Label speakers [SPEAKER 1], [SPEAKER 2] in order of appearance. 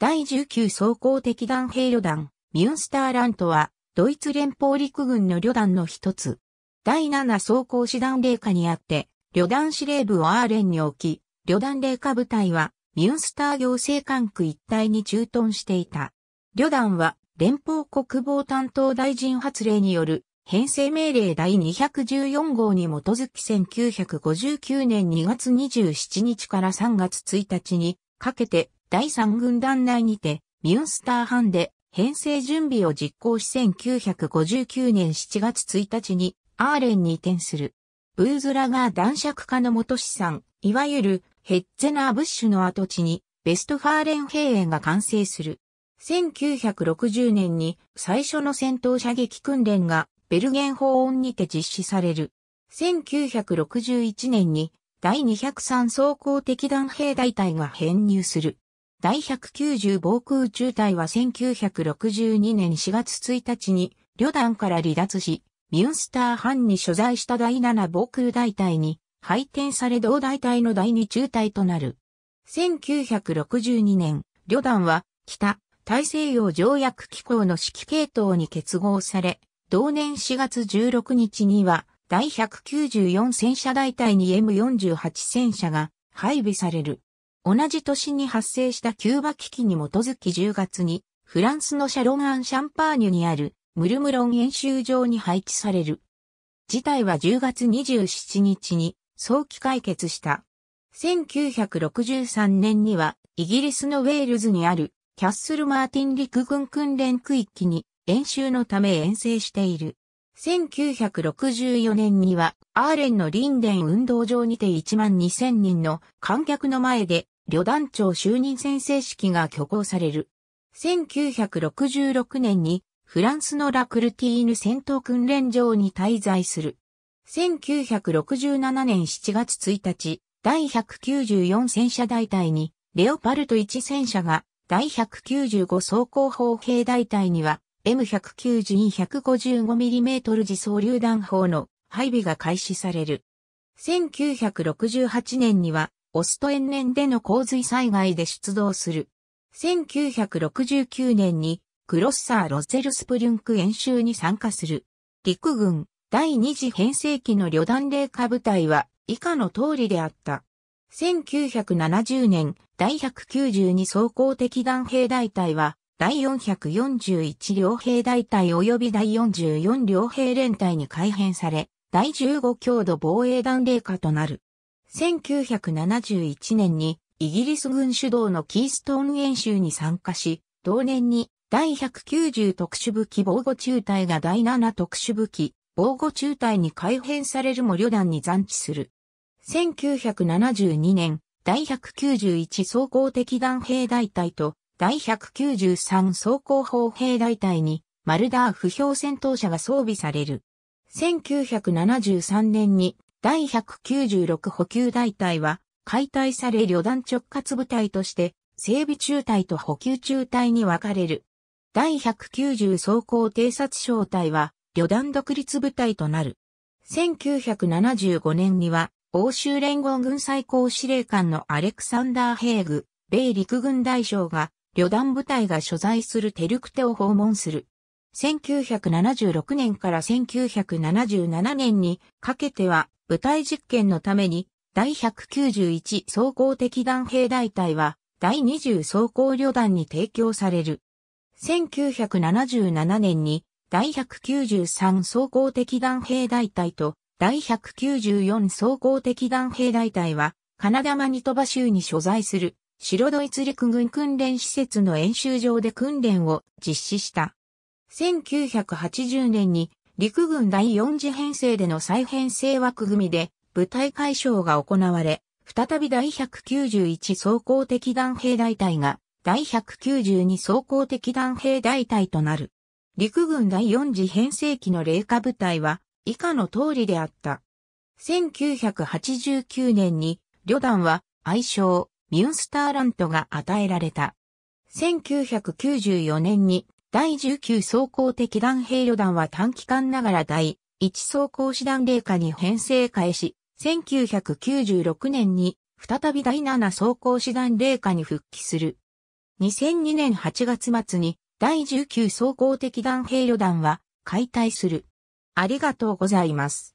[SPEAKER 1] 第19装甲敵団兵旅団、ミュンスターラントは、ドイツ連邦陸軍の旅団の一つ。第7装甲師団霊下にあって、旅団司令部をアーレンに置き、旅団霊下部隊は、ミュンスター行政管区一帯に駐屯していた。旅団は、連邦国防担当大臣発令による、編成命令第214号に基づき1959年2月27日から3月1日にかけて第3軍団内にて、ミュンスター藩で編成準備を実行し1959年7月1日にアーレンに移転する。ブーズラガー男爵家の元資産、いわゆるヘッゼナーブッシュの跡地にベストファーレン兵園が完成する。1960年に最初の戦闘射撃訓練がベルゲン法音にて実施される。1961年に第203装甲敵弾兵大隊が編入する。第190防空宇宙隊は1962年4月1日に旅団から離脱し、ミュンスター藩に所在した第7防空大隊に配転され同大隊の第2中隊となる。1962年、旅団は北大西洋条約機構の指揮系統に結合され、同年4月16日には第194戦車大隊に M48 戦車が配備される。同じ年に発生したキューバ危機に基づき10月に、フランスのシャロン・アン・シャンパーニュにある、ムルムロン演習場に配置される。事態は10月27日に早期解決した。1963年には、イギリスのウェールズにある、キャッスル・マーティン陸軍訓練区域に演習のため遠征している。1964年には、アーレンのリンデン運動場にて1万2000人の観客の前で旅団長就任宣誓式が挙行される。1966年にフランスのラクルティーヌ戦闘訓練場に滞在する。1967年7月1日、第194戦車大隊に、レオパルト1戦車が、第195装甲砲兵大隊には、m 1 9 2 1 5 5 m m 自走榴弾砲の配備が開始される。1968年には、オスト延年での洪水災害で出動する。1969年にクロッサー・ロゼルスプリュンク演習に参加する。陸軍第二次編成期の旅団霊下部隊は以下の通りであった。1970年第192装甲敵弾兵大隊は第441両兵大隊及び第44両兵連隊に改編され、第15強度防衛団霊下となる。1971年にイギリス軍主導のキーストーン演習に参加し、同年に第190特殊武器防護中隊が第7特殊武器防護中隊に改編されるも旅団に残置する。1972年、第191装甲敵弾兵大隊と第193装甲砲兵大隊にマルダー不評戦闘車が装備される。1973年に第196補給大隊は解体され旅団直轄部隊として整備中隊と補給中隊に分かれる。第190装甲偵察小隊は旅団独立部隊となる。1975年には欧州連合軍最高司令官のアレクサンダー・ヘーグ、米陸軍大将が旅団部隊が所在するテルクテを訪問する。1976年から1977年にかけては舞台実験のために第191装甲敵弾兵大隊は第20装甲旅団に提供される。1977年に第193装甲敵弾兵大隊と第194装甲敵弾兵大隊はカナダマニトバ州に所在する白ドイツ陸軍訓練施設の演習場で訓練を実施した。1980年に陸軍第4次編成での再編成枠組みで部隊解消が行われ、再び第191装甲敵弾兵大隊が第192装甲敵弾兵大隊となる。陸軍第4次編成期の霊下部隊は以下の通りであった。1989年に旅団は愛称ミュンスターラントが与えられた。1994年に第19装甲的弾兵旅団は短期間ながら第1装甲師団令下に編成開始、1996年に再び第7装甲師団令下に復帰する。2002年8月末に第19装甲的弾兵旅団は解体する。ありがとうございます。